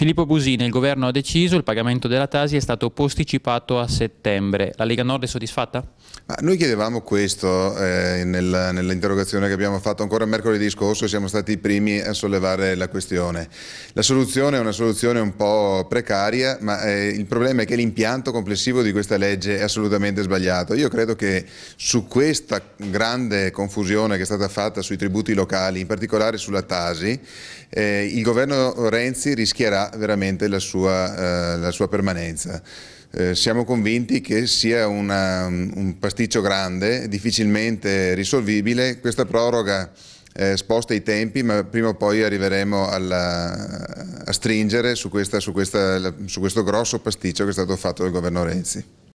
Filippo Busini, il governo ha deciso, il pagamento della Tasi è stato posticipato a settembre. La Lega Nord è soddisfatta? Ma noi chiedevamo questo eh, nell'interrogazione che abbiamo fatto ancora mercoledì scorso e siamo stati i primi a sollevare la questione. La soluzione è una soluzione un po' precaria, ma eh, il problema è che l'impianto complessivo di questa legge è assolutamente sbagliato. Io credo che su questa grande confusione che è stata fatta sui tributi locali, in particolare sulla Tasi, eh, il governo Renzi rischierà veramente la sua, eh, la sua permanenza. Eh, siamo convinti che sia una, un pasticcio grande, difficilmente risolvibile. Questa proroga eh, sposta i tempi, ma prima o poi arriveremo alla, a stringere su, questa, su, questa, su questo grosso pasticcio che è stato fatto dal governo Renzi.